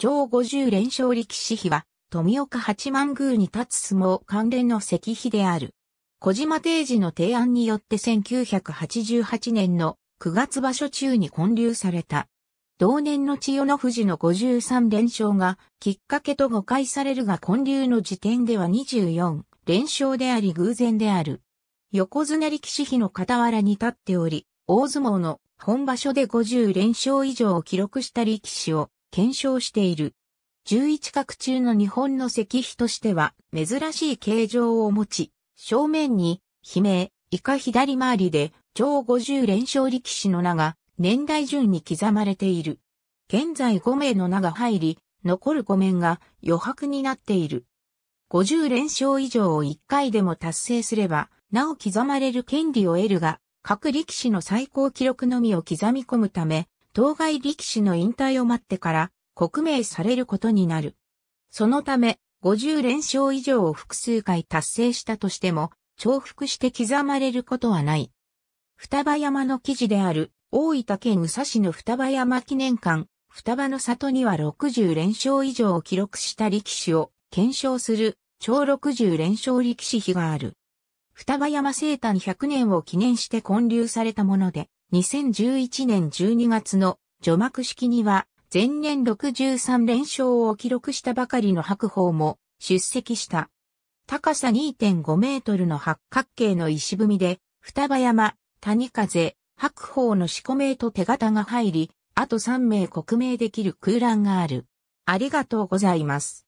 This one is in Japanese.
超50連勝力士碑は、富岡八幡宮に立つ相撲関連の石碑である。小島定治の提案によって1988年の9月場所中に建立された。同年の千代の富士の53連勝がきっかけと誤解されるが建立の時点では24連勝であり偶然である。横綱力士碑の傍らに立っており、大相撲の本場所で50連勝以上を記録した力士を検証している。11角中の日本の石碑としては珍しい形状を持ち、正面に、悲鳴、以下左回りで、超50連勝力士の名が、年代順に刻まれている。現在5名の名が入り、残る5面が余白になっている。50連勝以上を1回でも達成すれば、なお刻まれる権利を得るが、各力士の最高記録のみを刻み込むため、当該力士の引退を待ってから国名されることになる。そのため、50連勝以上を複数回達成したとしても、重複して刻まれることはない。双葉山の記事である、大分県宇佐市の双葉山記念館、双葉の里には60連勝以上を記録した力士を検証する、超60連勝力士碑がある。双葉山生誕100年を記念して建立されたもので、2011年12月の除幕式には、前年63連勝を記録したばかりの白鵬も出席した。高さ2.5メートルの八角形の石踏みで、双葉山、谷風、白鵬の四個名と手形が入り、あと3名国名できる空欄がある。ありがとうございます。